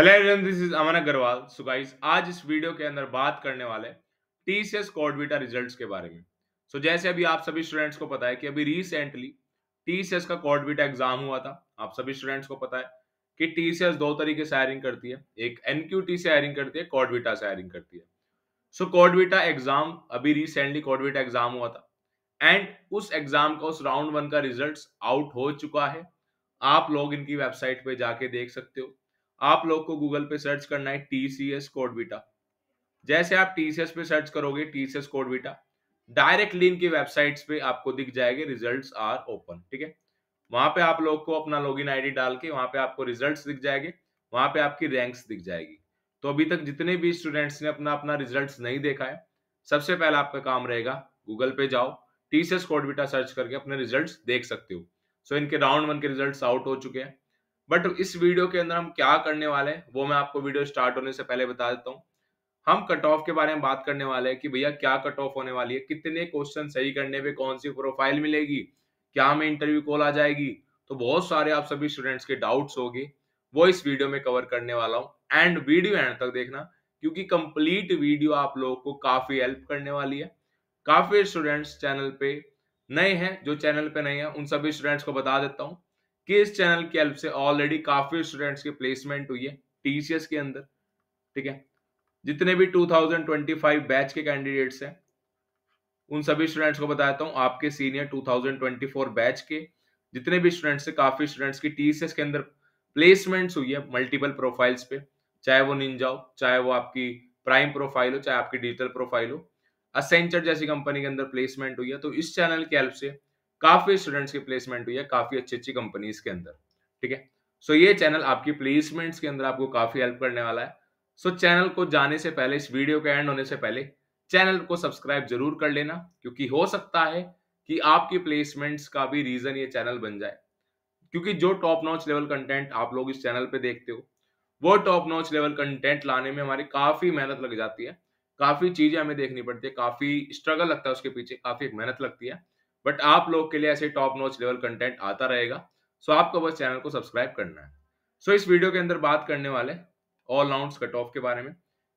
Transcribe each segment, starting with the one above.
hello everyone this is Aman Agrawal so guys आज इस video के अंदर बात करने वाले T C S CodeVita result के बारे में सो so, जैसे अभी आप सभी स्टूडेंट्स को पता है कि अभी रिसेंटली टी सी एस का कॉर्डविटा एग्जाम हुआ था आप सभी स्टूडेंट्स को पता है कि टी सी एस दो तरीके से हायरिंग करती है एक एनक्यूटी से हायरिंग करती है कॉर्डविटा से हायरिंग करती है सो so, कॉर्डविटा एग्जाम अभी रिसेंटली कॉर्डविटा एग्जाम हुआ था एंड उस एग्जाम का उस राउंड वन का रिजल्ट आउट हो चुका है आप लोग इनकी वेबसाइट पर जाके देख सकते हो आप लोग को गूगल पे सर्च करना है टी सी एस कोडविटा जैसे आप टी सी एस पे सर्च करोगे T C S CodeVita link की वेबसाइट्स पे आपको दिख जाएंगे रिजल्ट्स आर ओपन ठीक है वहां पे आप लोग को अपना आई डी डाल के वहां पे आपको रिजल्ट्स दिख जाएंगे वहां पे आपकी रैंक्स दिख जाएगी तो अभी तक जितने भी स्टूडेंट्स ने अपना अपना रिजल्ट नहीं देखा है सबसे पहला आपका काम रहेगा गूगल पे जाओ T C S CodeVita search करके अपने रिजल्ट देख सकते हो सो so, इनके राउंड वन के रिजल्ट आउट हो चुके हैं बट इस वीडियो के अंदर हम क्या करने वाले हैं वो मैं आपको वीडियो स्टार्ट होने से पहले बता देता हूँ हम कट ऑफ के बारे में बात करने वाले हैं कि भैया क्या कट ऑफ होने वाली है कितने क्वेश्चन सही करने पे कौन सी प्रोफाइल मिलेगी क्या हमें इंटरव्यू कॉल आ जाएगी तो बहुत सारे आप सभी स्टूडेंट्स के डाउट्स होंगे वो इस वीडियो में कवर करने वाला हूँ एंड वीडियो एंड तक देखना क्योंकि कंप्लीट वीडियो आप लोगों को काफी हेल्प करने वाली है काफी स्टूडेंट्स चैनल पे नए हैं जो चैनल पे नए हैं उन सभी स्टूडेंट्स को बता देता हूँ कि इस चैनल की हेल्प से ऑलरेडी काफी स्टूडेंट्स की प्लेसमेंट हुई है टीसीएस के अंदर ठीक है जितने भी 2025 बैच के कैंडिडेट्स हैं उन सभी स्टूडेंट्स को बताता हूँ आपके सीनियर 2024 बैच के जितने भी स्टूडेंट्स से काफी स्टूडेंट्स की टीसीएस के अंदर प्लेसमेंट्स हुई है मल्टीपल प्रोफाइल्स पे चाहे वो निंजा हो चाहे वो आपकी प्राइम प्रोफाइल हो चाहे आपकी डिजिटल प्रोफाइल हो असेंचर जैसी कंपनी के अंदर प्लेसमेंट हुई है तो इस चैनल की हेल्प से काफी स्टूडेंट्स की प्लेसमेंट हुई है काफी अच्छी अच्छी कंपनीज के अंदर ठीक है सो ये चैनल आपकी प्लेसमेंट्स के अंदर आपको काफी हेल्प करने वाला है सो so, चैनल को जाने से पहले इस वीडियो के एंड होने से पहले चैनल को सब्सक्राइब जरूर कर लेना क्योंकि हो सकता है कि आपकी प्लेसमेंट्स का भी रीजन ये चैनल बन जाए क्योंकि जो टॉप नॉच लेवल कंटेंट आप लोग इस चैनल पे देखते हो वो टॉप नॉच लेवल कंटेंट लाने में हमारी काफी मेहनत लग जाती है काफी चीजें हमें देखनी पड़ती है काफी स्ट्रगल लगता है उसके पीछे काफी मेहनत लगती है बट आप लोग के लिए ऐसे टॉप नोच लेवल कंटेंट आता रहेगा सो आपको बस चैनल को सब्सक्राइब करना है सो इस वीडियो के अंदर बात करने वाले ऑल राउंड कट ऑफ के बारे में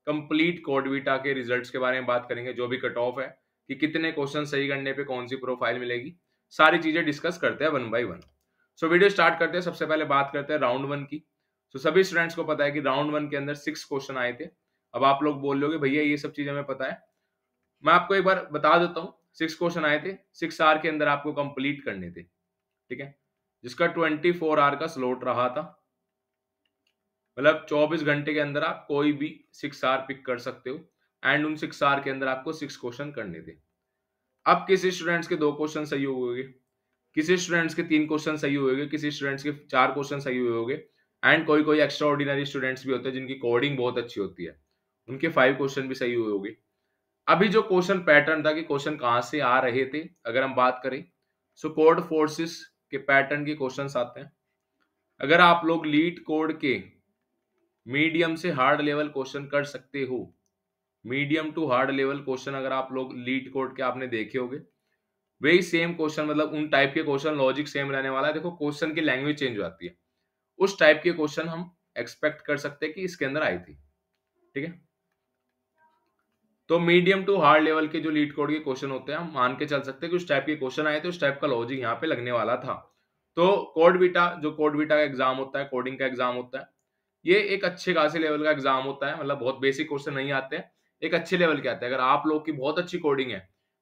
कंप्लीट कोडविटा के रिजल्ट्स के बारे में बात करेंगे जो भी कट ऑफ है कि कितने क्वेश्चन सही करने पे कौन सी प्रोफाइल मिलेगी सारी चीजें डिस्कस करते हैं one by one so video start करते हैं सबसे पहले बात करते हैं राउंड वन की सो so, सभी स्टूडेंट्स को पता है कि राउंड वन के अंदर सिक्स क्वेश्चन आए थे अब आप लोग बोल लोगे भैया ये सब चीज हमें पता है मैं आपको एक बार बता देता हूँ सिक्स क्वेश्चन आए थे सिक्स आर के अंदर आपको कंप्लीट करने थे ठीक है जिसका ट्वेंटी फोर आर का स्लोट रहा था मतलब चौबीस घंटे के अंदर आप कोई भी सिक्स आर पिक कर सकते हो एंड उन सिक्स आर के अंदर आपको सिक्स क्वेश्चन करने थे अब किसी स्टूडेंट्स के दो क्वेश्चन सही हुए किसी स्टूडेंट्स के तीन क्वेश्चन सही हुए किसी स्टूडेंट्स के चार क्वेश्चन सही हुए एंड कोई कोई एक्स्ट्रा ऑर्डिनरी स्टूडेंट्स भी होते हैं जिनकी कोडिंग बहुत अच्छी होती है उनके फाइव क्वेश्चन भी सही हुए होगी अभी जो क्वेश्चन पैटर्न था कि क्वेश्चन कहाँ से आ रहे थे अगर हम बात करें सो कोड फोर्सेस के पैटर्न के क्वेश्चन आते हैं अगर आप लोग लीड कोड के मीडियम से हार्ड लेवल क्वेश्चन कर सकते हो medium to hard level question अगर आप लोग लीड कोड के आपने देखे होंगे वही सेम क्वेश्चन मतलब उन टाइप के क्वेश्चन लॉजिक सेम रहने वाला है देखो क्वेश्चन की लैंग्वेज चेंज हो जाती है उस टाइप के क्वेश्चन हम एक्सपेक्ट कर सकते हैं कि इसके अंदर आई थी ठीक है तो मीडियम टू हार्ड लेवल के जो लीड कोड के क्वेश्चन होते हैं हम मान के चल सकते हैं कि उस टाइप के क्वेश्चन आए थे उस टाइप का लॉजिक यहाँ पे लगने वाला था तो कोड बीटा जो कोड बीटा का एग्जाम होता है कोडिंग का एग्जाम होता है ये एक अच्छे खासे लेवल का एग्जाम होता है मतलब बहुत बेसिक क्वेश्चन नहीं आते हैं एक अच्छे लेवल के आते हैं अगर आप लोग की बहुत अच्छी कोडिंग है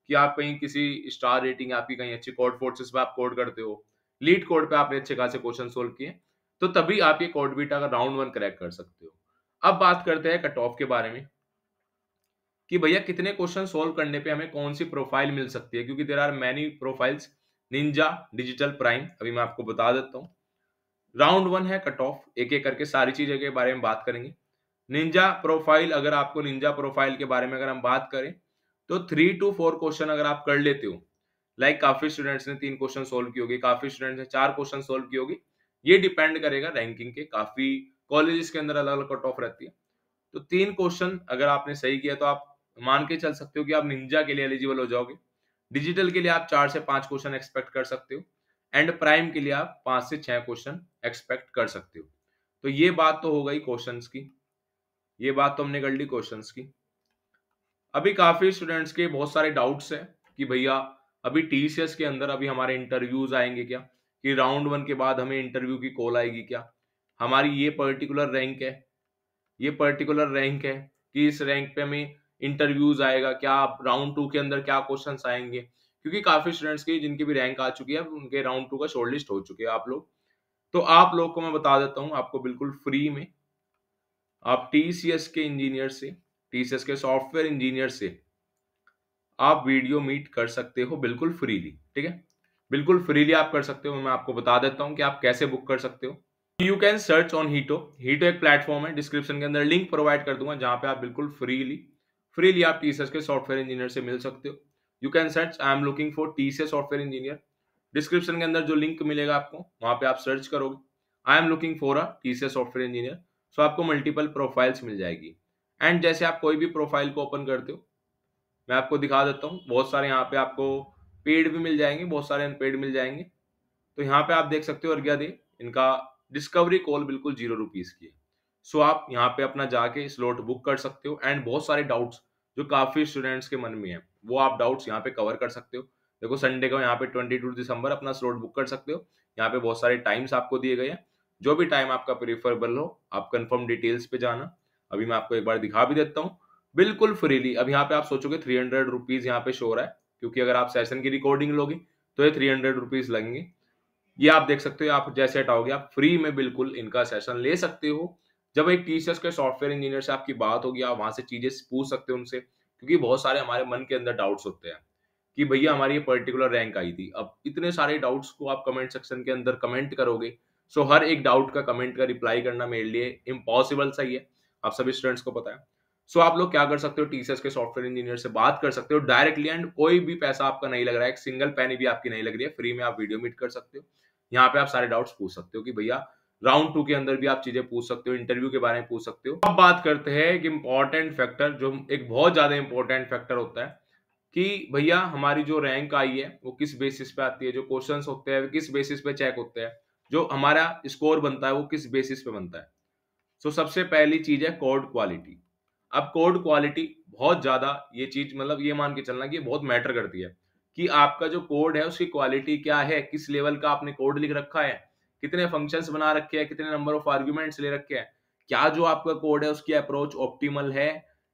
कि आप कहीं किसी स्टार रेटिंग आपकी कहीं अच्छी कोड फोर्सेस पे आप कोड करते हो लीड कोड पे आपने अच्छे खासे क्वेश्चन सोल्व किए तो तभी आप ये कोड बीटा का राउंड वन क्रैक कर सकते हो अब बात करते हैं कट ऑफ के बारे में कि भैया कितने क्वेश्चन सोल्व करने पे हमें कौन सी प्रोफाइल मिल सकती है क्योंकि there are many profiles Ninja digital prime अभी मैं आपको बता देता हूँ राउंड वन है कट ऑफ एक एक करके सारी चीजें के बारे में बात करेंगे निंजा प्रोफाइल अगर आपको निंजा प्रोफाइल के बारे में अगर हम बात करें तो थ्री टू फोर क्वेश्चन अगर आप कर लेते हो लाइक like, काफ़ी स्टूडेंट्स ने तीन क्वेश्चन सोल्व की होगी काफ़ी स्टूडेंट्स ने चार क्वेश्चन सोल्व की होगी ये डिपेंड करेगा रैंकिंग के काफ़ी कॉलेजेस के अंदर अलग अलग कट ऑफ रहती है तो तीन क्वेश्चन अगर आपने सही किया तो आप मान के चल सकते हो कि आप निंजा के लिए एलिजिबल हो जाओगे डिजिटल के लिए आप चार से पांच क्वेश्चन एक्सपेक्ट कर सकते हो एंड प्राइम के लिए आप पांच से छह क्वेश्चन एक्सपेक्ट कर सकते हो तो ये बात तो हो गई क्वेश्चन की ये बात तो हमने कर ली क्वेश्चन की अभी काफी स्टूडेंट्स के बहुत सारे डाउट्स हैं कि भैया अभी टीसीएस के अंदर अभी हमारे इंटरव्यूज आएंगे क्या कि राउंड वन के बाद हमें इंटरव्यू की कॉल आएगी क्या हमारी ये पर्टिकुलर रैंक है ये पर्टिकुलर रैंक है कि इस रैंक पे हमें इंटरव्यूज आएगा क्या राउंड टू के अंदर क्या क्वेश्चन आएंगे क्योंकि काफी स्टूडेंट्स की जिनकी भी रैंक आ चुकी है उनके राउंड टू का शॉर्ट लिस्ट हो चुके हैं आप लोग तो आप लोग को मैं बता देता हूँ आपको बिल्कुल फ्री में आप टीसीएस के इंजीनियर से टीसीएस के सॉफ्टवेयर इंजीनियर से आप वीडियो मीट कर सकते हो बिल्कुल फ्रीली ठीक है बिल्कुल फ्रीली आप कर सकते हो मैं आपको बता देता हूँ कि आप कैसे बुक कर सकते हो यू कैन सर्च ऑन हीटो हीटो एक प्लेटफॉर्म है डिस्क्रिप्शन के अंदर लिंक प्रोवाइड कर दूंगा जहां पे आप बिल्कुल फ्रीली फ्रीली आप टी के सॉफ्टवेयर इंजीनियर से मिल सकते हो you can search I am looking for T software engineer description के अंदर जो लिंक मिलेगा आपको वहाँ पे आप सर्च करोगे I am looking for a T software engineer so आपको मल्टीपल प्रोफाइल्स मिल जाएगी एंड जैसे आप कोई भी प्रोफाइल को ओपन करते हो मैं आपको दिखा देता हूँ बहुत सारे यहाँ पे आपको पेड भी मिल जाएंगे बहुत सारे अनपेड मिल जाएंगे तो यहाँ पे आप देख सकते हो अर्घ्या दे इनका डिस्कवरी कॉल बिल्कुल जीरो रुपीज़ की है सो so आप यहाँ पे अपना जाके स्लॉट बुक कर सकते हो एंड बहुत सारे डाउट्स जो काफी स्टूडेंट्स के मन में है वो आप डाउट्स यहाँ पे कवर कर सकते हो देखो संडे का यहाँ पे ट्वेंटी टू दिसंबर अपना स्लॉट बुक कर सकते हो यहाँ पे बहुत सारे टाइम्स आपको दिए गए हैं जो भी टाइम आपका प्रिफरेबल हो आप कंफर्म डिटेल्स पे जाना अभी मैं आपको एक बार दिखा भी देता हूँ बिल्कुल फ्रीली अब यहाँ पे आप सोचोगे थ्री हंड्रेड रुपीज यहाँ पे शो रहा है क्योंकि अगर आप सेशन की रिकॉर्डिंग लोगे तो ये थ्री हंड्रेड रुपीज लगेंगे ये आप देख सकते हो आप जैसे हटाओगे आप फ्री में बिल्कुल इनका सेशन ले सकते हो जब एक टीचर्स के सॉफ्टवेयर इंजीनियर से आपकी बात होगी आप वहां से चीजें पूछ सकते हो उनसे क्योंकि बहुत सारे हमारे मन के अंदर डाउट्स होते हैं कि भैया हमारी ये पर्टिकुलर रैंक आई थी अब इतने सारे डाउट्स को आप कमेंट सेक्शन के अंदर कमेंट करोगे सो हर एक डाउट का कमेंट का रिप्लाई करना मेरे लिए इम्पॉसिबल सही है आप सभी स्टूडेंट्स को पता है सो आप लोग क्या कर सकते हो टीचर्स के सॉफ्टवेयर इंजीनियर से बात कर सकते हो डायरेक्टली एंड कोई भी पैसा आपका नहीं लग रहा है एक सिंगल पैनी भी आपकी नहीं लग रही है फ्री में आप वीडियो मीट कर सकते हो यहाँ पे आप सारे डाउट्स पूछ सकते हो कि भैया राउंड टू के अंदर भी आप चीजें पूछ सकते हो इंटरव्यू के बारे में पूछ सकते हो अब बात करते हैं एक इम्पॉर्टेंट फैक्टर जो एक बहुत ज्यादा इंपॉर्टेंट फैक्टर होता है कि भैया हमारी जो रैंक आई है वो किस बेसिस पे आती है जो क्वेश्चन होते हैं किस बेसिस पे चेक होते हैं जो हमारा स्कोर बनता है वो किस बेसिस पे बनता है सो so, सबसे पहली चीज है कोड क्वालिटी अब कोड क्वालिटी बहुत ज्यादा ये चीज मतलब ये मान के चलना कि बहुत मैटर करती है कि आपका जो कोड है उसकी क्वालिटी क्या है किस लेवल का आपने कोड लिख रखा है कितने फंक्शन बना रखे हैं कितने नंबर ऑफ आर्ग्यूमेंट्स ले रखे हैं क्या जो आपका कोड है उसकी अप्रोच ऑप्टीमल है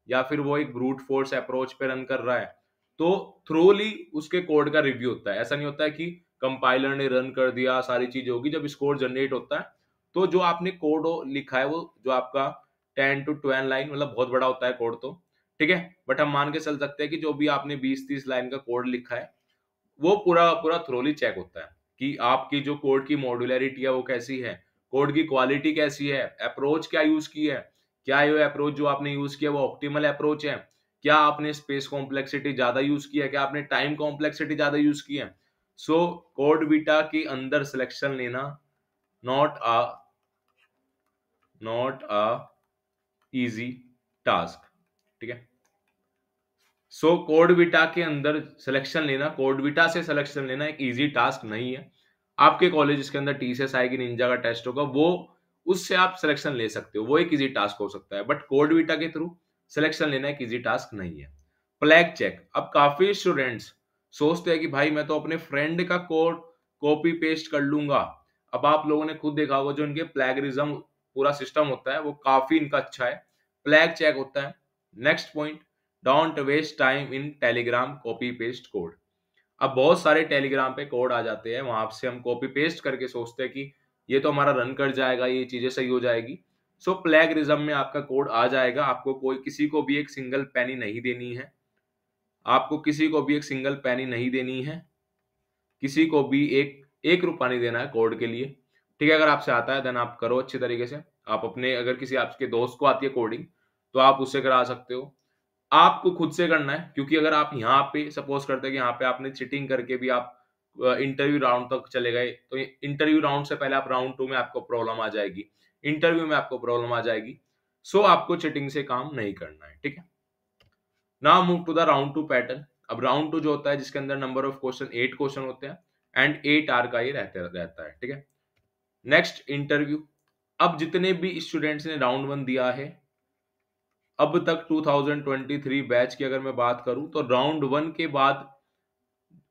या फिर वो एक ब्रूट फोर्स अप्रोच पे रन कर रहा है तो थ्रोली उसके कोड का रिव्यू होता है ऐसा नहीं होता है कि कंपाइलर ने रन कर दिया सारी चीज होगी जब स्कोर जनरेट होता है तो जो आपने कोड लिखा है वो जो आपका टेन टू ट्वेल्व लाइन मतलब बहुत बड़ा होता है कोड तो ठीक है बट हम मान के चल सकते हैं कि जो भी आपने बीस तीस लाइन का कोड लिखा है वो पूरा पूरा थ्रोली चेक होता है कि आपकी जो कोड की मॉड्यूलरिटी है वो कैसी है कोड की क्वालिटी कैसी है अप्रोच क्या यूज की है क्या ये अप्रोच जो आपने यूज किया वो ऑप्टिमल अप्रोच है क्या आपने स्पेस कॉम्प्लेक्सिटी ज्यादा यूज किया क्या आपने टाइम कॉम्प्लेक्सिटी ज्यादा यूज की है सो कोड बीटा के अंदर सिलेक्शन लेना not a not a easy task ठीक है सो so, कोडविटा के अंदर सिलेक्शन लेना कोडविटा से सिलेक्शन लेना एक ईजी टास्क नहीं है आपके कॉलेज के अंदर टी सी एस आएगी निंजा का टेस्ट होगा वो उससे आप सिलेक्शन ले सकते हो वो एक ईजी टास्क हो सकता है बट कोडविटा के थ्रू सिलेक्शन लेना एक ईजी टास्क नहीं है फ्लैग चेक अब काफी स्टूडेंट्स सोचते हैं कि भाई मैं तो अपने फ्रेंड का कोड कॉपी पेस्ट कर लूंगा अब आप लोगों ने खुद देखा होगा जो इनके प्लेगरिज्म पूरा सिस्टम होता है वो काफी इनका अच्छा है प्लैग चेक होता है next point don't waste time in Telegram copy paste code अब बहुत सारे टेलीग्राम पे कोड आ जाते हैं वहां से हम कॉपी पेस्ट करके सोचते हैं कि ये तो हमारा रन कर जाएगा ये चीजें सही हो जाएगी सो so, रिजम में आपका कोड आ जाएगा आपको कोई किसी को भी एक सिंगल पैनी नहीं देनी है आपको किसी को भी एक सिंगल पैनी नहीं देनी है किसी को भी एक एक रुपया नहीं देना है कोड के लिए ठीक है अगर आपसे आता है देन आप करो अच्छे तरीके से आप अपने अगर किसी आपके दोस्त को आती है कोडिंग तो आप उससे करा सकते हो आपको खुद से करना है क्योंकि अगर आप यहाँ पे सपोज करते हैं कि यहाँ पे आपने चिटिंग करके भी आप इंटरव्यू राउंड तक चले गए तो इंटरव्यू राउंड से पहले आप राउंड टू में आपको प्रॉब्लम आ जाएगी इंटरव्यू में आपको प्रॉब्लम आ जाएगी सो so, आपको चिटिंग से काम नहीं करना है ठीक है ना move to the round two pattern अब राउंड टू जो होता है जिसके अंदर number of question eight question होते हैं एंड एट आर का ये रहते रहता है ठीक है नेक्स्ट इंटरव्यू अब जितने भी स्टूडेंट्स ने राउंड वन दिया है अब तक 2023 बैच की अगर मैं बात करूं तो राउंड वन के बाद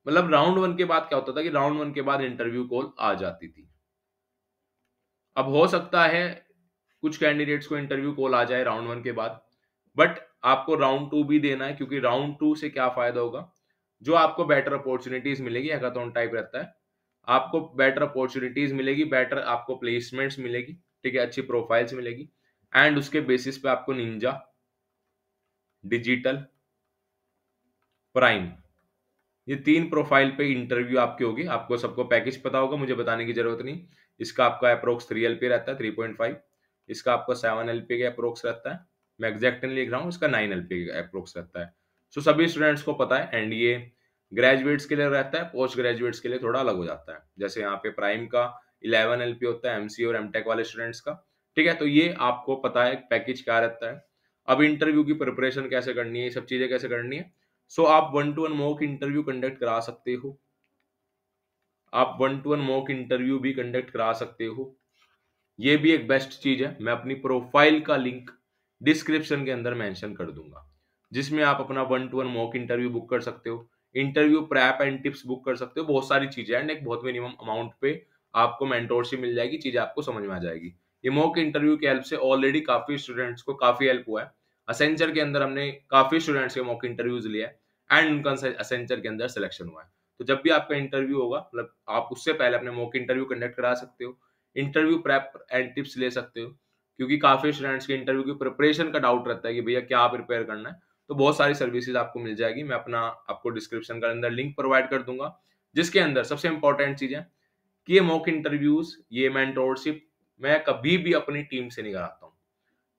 मतलब राउंड वन के बाद क्या होता था कि राउंड वन के बाद इंटरव्यू कॉल आ जाती थी अब हो सकता है कुछ कैंडिडेट्स को इंटरव्यू कॉल आ जाए राउंड वन के बाद बट आपको राउंड टू भी देना है क्योंकि राउंड टू से क्या फायदा होगा जो आपको बेटर अपॉर्चुनिटीज मिलेगी हैकाथॉन टाइप रहता है आपको बेटर अपॉर्चुनिटीज मिलेगी बेटर आपको प्लेसमेंट्स मिलेगी ठीक है अच्छी प्रोफाइल्स मिलेगी एंड उसके बेसिस पे आपको निंजा डिजिटल प्राइम ये तीन प्रोफाइल पे इंटरव्यू आपके होगी आपको सबको पैकेज पता होगा मुझे बताने की जरूरत नहीं इसका आपका अप्रोक्स थ्री एल पी रहता है थ्री पॉइंट फाइव इसका आपका सेवन एल पी का अप्रोक्स रहता है मैं एग्जैक्ट नहीं लिख रहा हूँ इसका नाइन एल पी का अप्रोक्स रहता है सो so, सभी स्टूडेंट्स को पता है एंड ये ग्रेजुएट्स के लिए रहता है पोस्ट ग्रेजुएट्स के लिए थोड़ा अलग हो जाता है जैसे यहाँ पे प्राइम का इलेवन एल पी होता है एम और एम टेक वाले स्टूडेंट्स का ठीक है तो ये आपको पता है पैकेज क्या रहता है अब इंटरव्यू की प्रिपरेशन कैसे करनी है ये सब चीजें कैसे करनी है सो so, आप one to one mock interview conduct करा सकते हो आप one to one mock interview भी कंडक्ट करा सकते हो ये भी एक बेस्ट चीज है मैं अपनी प्रोफाइल का लिंक डिस्क्रिप्शन के अंदर मेंशन कर दूंगा जिसमें आप अपना one to one mock interview book कर सकते हो interview prep and tips book कर सकते हो बहुत सारी चीजें एंड एक बहुत मिनिमम अमाउंट पे आपको मेंटोरशिप मिल जाएगी चीजें आपको समझ में आ जाएगी ये मॉक इंटरव्यू की हेल्प से ऑलरेडी काफी स्टूडेंट्स को काफी हेल्प हुआ है असेंचर के अंदर हमने काफी स्टूडेंट्स के मॉक इंटरव्यूज लिया है एंड उनका असेंचर के अंदर सिलेक्शन हुआ है तो जब भी आपका इंटरव्यू होगा मतलब आप उससे पहले अपने मॉक इंटरव्यू कंडक्ट करा सकते हो इंटरव्यू प्रेप एंड टिप्स ले सकते हो क्योंकि काफी स्टूडेंट्स के इंटरव्यू की प्रिपरेशन का डाउट रहता है कि भैया क्या प्रिपेयर करना है तो बहुत सारी सर्विसेज आपको मिल जाएगी मैं अपना आपको डिस्क्रिप्शन के अंदर लिंक प्रोवाइड कर दूंगा जिसके अंदर सबसे इंपॉर्टेंट चीज है कि ये मॉक इंटरव्यूज ये मेंटोरशिप मैं कभी भी अपनी टीम से नहीं कराता हूँ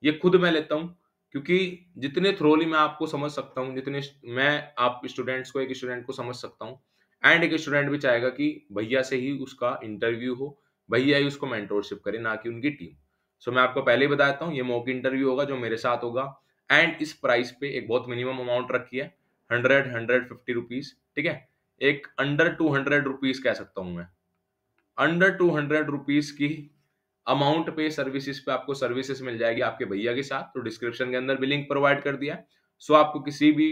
ये खुद मैं लेता हूँ क्योंकि जितने थ्रोली मैं आपको समझ सकता हूँ जितने मैं आप स्टूडेंट्स को एक स्टूडेंट को समझ सकता हूँ एंड एक स्टूडेंट भी चाहेगा कि भैया से ही उसका इंटरव्यू हो भैया ही उसको मेंटोरशिप करे ना कि उनकी टीम सो मैं आपको पहले ही बताता हूँ ये मॉक इंटरव्यू होगा जो मेरे साथ होगा एंड इस प्राइस पे एक बहुत मिनिमम अमाउंट रखी है हंड्रेड हंड्रेड फिफ्टी रुपीज ठीक है एक अंडर टू हंड्रेड रुपीज कह सकता हूँ मैं अंडर टू हंड्रेड रुपीज की अमाउंट पे सर्विसेज पे आपको सर्विसेज मिल जाएगी आपके भैया के साथ तो डिस्क्रिप्शन के अंदर भी लिंक प्रोवाइड कर दिया सो आपको किसी भी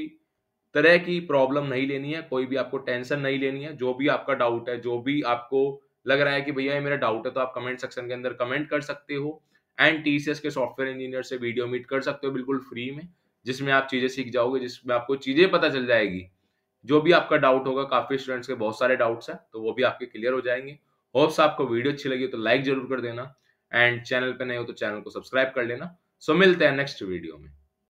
तरह की प्रॉब्लम नहीं लेनी है कोई भी आपको टेंशन नहीं लेनी है जो भी आपका डाउट है जो भी आपको लग रहा है कि भैया ये मेरा डाउट है तो आप कमेंट सेक्शन के अंदर कमेंट कर सकते हो and T K software engineer से वीडियो मीट कर सकते हो बिल्कुल फ्री में जिसमें आप चीज़ें सीख जाओगे जिसमें आपको चीज़ें पता चल जाएगी जो भी आपका डाउट होगा काफ़ी स्टूडेंट्स के बहुत सारे डाउट्स हैं तो वो भी आपके क्लियर हो जाएंगे होप्स आपको वीडियो अच्छी लगी तो लाइक जरूर कर देना एंड चैनल पे नए हो तो चैनल को सब्सक्राइब कर लेना सो मिलते हैं नेक्स्ट वीडियो में